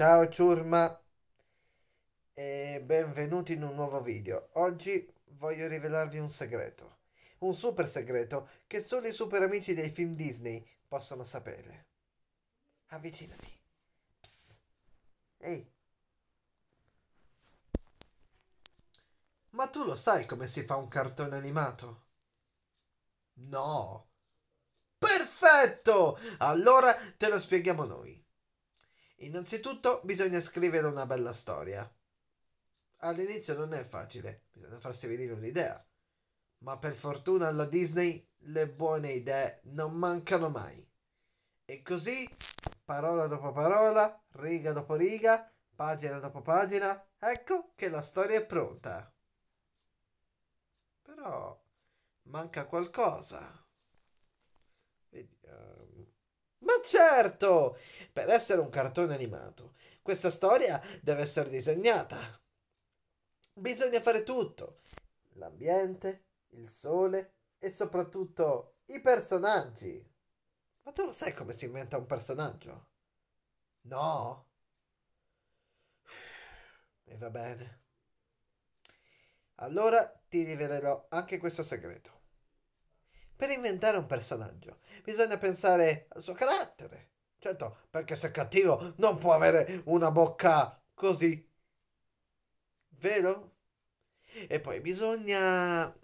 Ciao ciurma e benvenuti in un nuovo video. Oggi voglio rivelarvi un segreto, un super segreto che solo i super amici dei film Disney possono sapere. Avvicinati. Psst. Ehi. Ma tu lo sai come si fa un cartone animato? No. Perfetto! Allora te lo spieghiamo noi. Innanzitutto bisogna scrivere una bella storia. All'inizio non è facile, bisogna farsi venire un'idea. Ma per fortuna alla Disney le buone idee non mancano mai. E così, parola dopo parola, riga dopo riga, pagina dopo pagina, ecco che la storia è pronta. Però manca qualcosa. certo! Per essere un cartone animato, questa storia deve essere disegnata. Bisogna fare tutto. L'ambiente, il sole e soprattutto i personaggi. Ma tu lo sai come si inventa un personaggio? No. E va bene. Allora ti rivelerò anche questo segreto. Per inventare un personaggio bisogna pensare al suo carattere. Certo, perché se è cattivo non può avere una bocca così. Vero? E poi bisogna...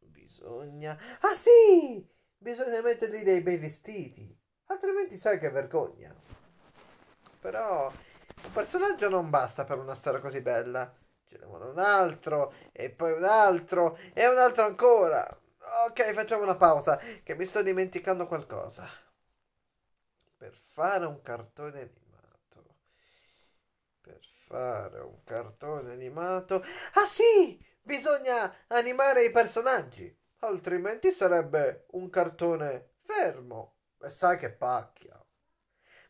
Bisogna... Ah sì! Bisogna mettergli dei bei vestiti. Altrimenti sai che vergogna. Però un personaggio non basta per una storia così bella. Ce ne vuole un altro, e poi un altro, e un altro ancora. Ok, facciamo una pausa, che mi sto dimenticando qualcosa. Per fare un cartone animato. Per fare un cartone animato. Ah sì! Bisogna animare i personaggi, altrimenti sarebbe un cartone fermo. E sai che pacchia.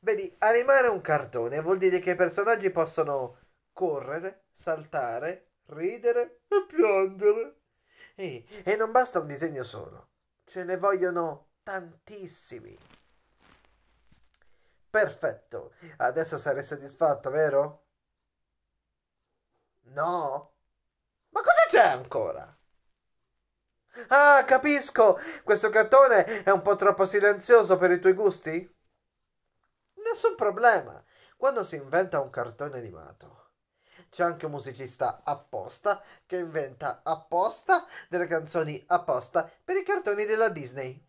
Vedi, animare un cartone vuol dire che i personaggi possono correre, saltare, ridere e piangere. E, e non basta un disegno solo, ce ne vogliono tantissimi. Perfetto, adesso sarei soddisfatto, vero? No? Ma cosa c'è ancora? Ah, capisco! Questo cartone è un po' troppo silenzioso per i tuoi gusti? Nessun problema, quando si inventa un cartone animato c'è anche un musicista apposta che inventa apposta delle canzoni apposta per i cartoni della Disney.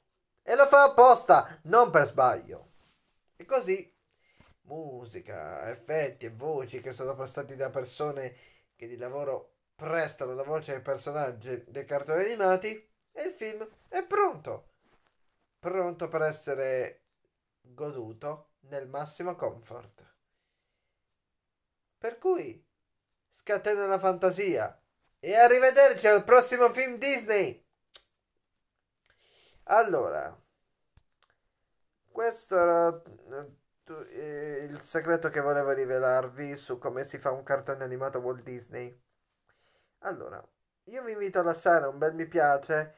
E lo fa apposta, non per sbaglio. E così musica, effetti e voci che sono prestati da persone che di lavoro prestano la voce ai personaggi dei cartoni animati e il film è pronto. Pronto per essere goduto nel massimo comfort. Per cui scatena la fantasia. E arrivederci al prossimo film Disney. Allora, questo era eh, eh, il segreto che volevo rivelarvi su come si fa un cartone animato Walt Disney. Allora, io vi invito a lasciare un bel mi piace,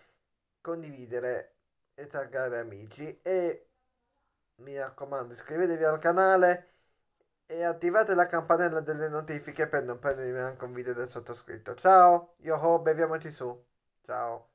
condividere e taggare amici e mi raccomando iscrivetevi al canale e attivate la campanella delle notifiche per non perdere neanche un video del sottoscritto. Ciao, yo ho, beviamoci su. Ciao.